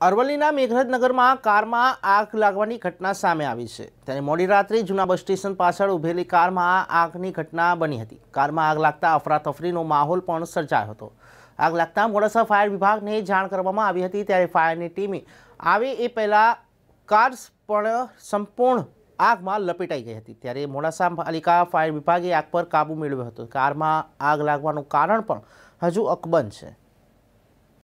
અરવલ્લીના મેઘરજનગરમાં કારમાં આગ લાગવાની ઘટના સામે આવી છે ત્યારે મોડી રાત્રે જૂના બસ સ્ટેશન પાછળ ઉભેલી કારમાં આગની ઘટના બની હતી કારમાં આગ લાગતા અફરાતફરીનો માહોલ પણ સર્જાયો હતો આગ લાગતા મોડાસા ફાયર વિભાગને જાણ કરવામાં આવી હતી ત્યારે ફાયરની ટીમે આવે એ પહેલાં કાર પણ સંપૂર્ણ આગમાં લપેટાઈ ગઈ હતી ત્યારે મોડાસા પાલિકા ફાયર વિભાગે આગ પર કાબૂ મેળવ્યો હતો કારમાં આગ લાગવાનું કારણ પણ હજુ અકબંધ છે